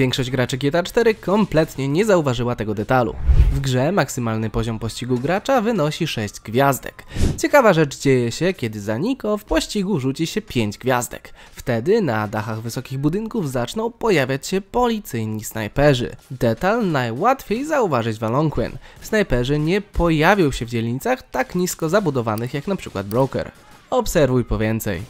Większość graczy GTA 4 kompletnie nie zauważyła tego detalu. W grze maksymalny poziom pościgu gracza wynosi 6 gwiazdek. Ciekawa rzecz dzieje się, kiedy za Niko w pościgu rzuci się 5 gwiazdek. Wtedy na dachach wysokich budynków zaczną pojawiać się policyjni snajperzy. Detal najłatwiej zauważyć w Alonquin. Snajperzy nie pojawią się w dzielnicach tak nisko zabudowanych jak np. Broker. Obserwuj po więcej.